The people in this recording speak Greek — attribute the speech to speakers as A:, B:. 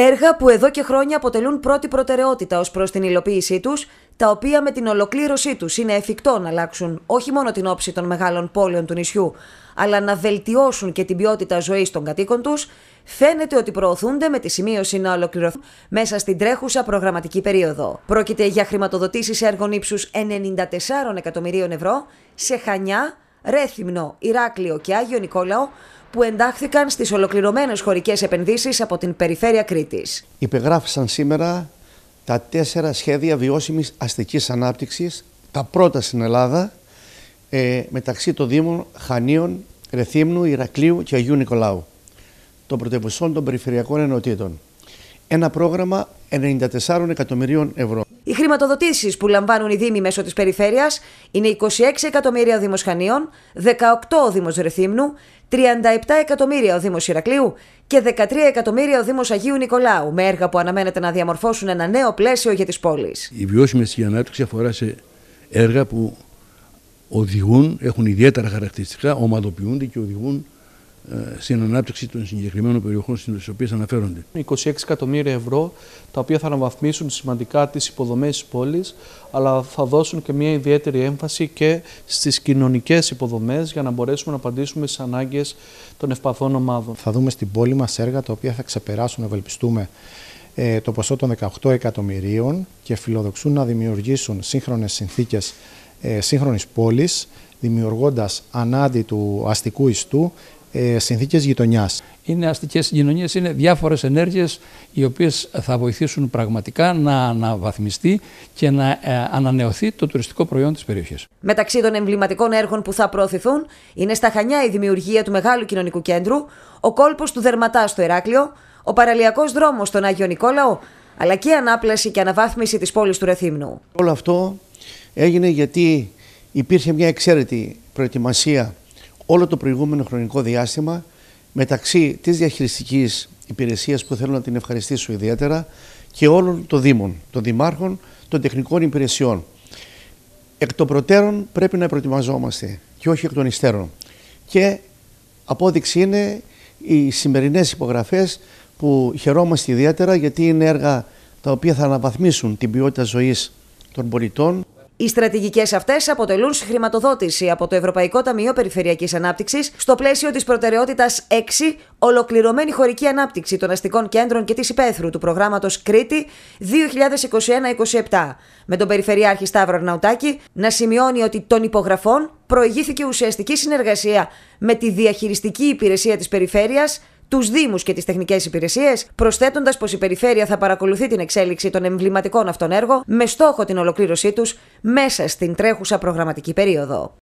A: Έργα που εδώ και χρόνια αποτελούν πρώτη προτεραιότητα ως προς την υλοποίησή τους, τα οποία με την ολοκλήρωσή τους είναι εφικτό να αλλάξουν όχι μόνο την όψη των μεγάλων πόλεων του νησιού, αλλά να βελτιώσουν και την ποιότητα ζωής των κατοίκων τους, φαίνεται ότι προωθούνται με τη σημείωση να ολοκληρωθούν μέσα στην τρέχουσα προγραμματική περίοδο. Πρόκειται για χρηματοδοτήσεις έργων ύψους 94 εκατομμυρίων ευρώ σε Χανιά, Ρέθυμνο, Ηράκλειο και Άγιο Νικόλαο, που εντάχθηκαν στις ολοκληρωμένες χωρικές επενδύσεις από την περιφέρεια Κρήτης.
B: Υπεγράφησαν σήμερα τα τέσσερα σχέδια βιώσιμης αστικής ανάπτυξης, τα πρώτα στην Ελλάδα, ε, μεταξύ των Δήμων Χανίων, Ρεθύμνου, Ηρακλείου και Αγίου Νικολάου, των πρωτευουσών των Περιφερειακών Ενωτήτων. Ένα πρόγραμμα 94 εκατομμυρίων ευρώ.
A: Οι χρηματοδοτήσεις που λαμβάνουν οι Δήμοι μέσω της περιφέρειας είναι 26 εκατομμύρια ο Δήμο Χανίων, 18 ο Δήμο Ρεθύμνου, 37 εκατομμύρια ο Δήμος Ηρακλείου και 13 εκατομμύρια ο Δήμος Αγίου Νικολάου, με έργα που αναμένεται να διαμορφώσουν ένα νέο πλαίσιο για τις πόλεις.
B: Η βιώσιμη ανάπτυξη αφορά σε έργα που οδηγούν, έχουν ιδιαίτερα χαρακτηριστικά, ομαδοποιούνται και οδηγούν ε, στην ανάπτυξη των συγκεκριμένων περιοχών στις οποίες αναφέρονται. 26 εκατομμύρια ευρώ, τα οποία θα αναβαθμίσουν σημαντικά τις υποδομές της πόλης, αλλά θα δώσουν και μια ιδιαίτερη έμφαση και στις κοινωνικές υποδομές για να μπορέσουμε να απαντήσουμε στις ανάγκες των ευπαθών ομάδων.
C: Θα δούμε στην πόλη μας έργα τα οποία θα ξεπεράσουν, ευελπιστούμε, ε, το ποσό των 18 εκατομμυρίων και φιλοδοξούν να δημιουργήσουν σύγχρονες συνθήκες σύγχρονης πόλης, δημιουργώντας ανάντι του αστικού ιστού ε, συνθήκες γειτονιάς. Είναι αστικές συγκοινωνίες, είναι διάφορες ενέργειες οι οποίες θα βοηθήσουν πραγματικά να αναβαθμιστεί και να ε, ανανεωθεί το τουριστικό προϊόν της περιοχής.
A: Μεταξύ των εμβληματικών έργων που θα προωθηθούν είναι στα Χανιά η δημιουργία του Μεγάλου Κοινωνικού Κέντρου, ο κόλπος του Δερματάς στο Εράκλειο, ο παραλιακός δρόμος στον Άγιο Νικόλαο, αλλά και η ανάπλαση και αναβάθμιση της πόλης του Ρεθύμνου.
B: Όλο αυτό έγινε γιατί υπήρχε μια εξαίρετη προετοιμασία όλο το προηγούμενο χρονικό διάστημα μεταξύ της διαχειριστικής υπηρεσίας που θέλω να την ευχαριστήσω ιδιαίτερα και όλων των Δήμων, των Δημάρχων, των τεχνικών υπηρεσιών. Εκ των προτέρων πρέπει να προετοιμαζόμαστε και όχι εκ των υστέρων. Και απόδειξη είναι οι σημερινές υπογραφές που χαιρόμαστε ιδιαίτερα γιατί είναι έργα τα οποία θα αναβαθμίσουν την ποιότητα ζωής των πολιτών.
A: Οι στρατηγικές αυτές αποτελούν χρηματοδότηση από το Ευρωπαϊκό Ταμείο Περιφερειακής Ανάπτυξης στο πλαίσιο της προτεραιότητας 6 Ολοκληρωμένη χωρική ανάπτυξη των αστικών κέντρων και της υπαίθρου του προγράμματος Κρήτη 2021-27. Με τον Περιφερειάρχη Σταύρο Ναουτάκη να σημειώνει ότι των υπογραφών προηγήθηκε ουσιαστική συνεργασία με τη Διαχειριστική Υπηρεσία της περιφέρειας τους Δήμους και τις τεχνικές υπηρεσίες, προσθέτοντας πως η περιφέρεια θα παρακολουθεί την εξέλιξη των εμβληματικών αυτών έργων με στόχο την ολοκλήρωσή τους μέσα στην τρέχουσα προγραμματική περίοδο.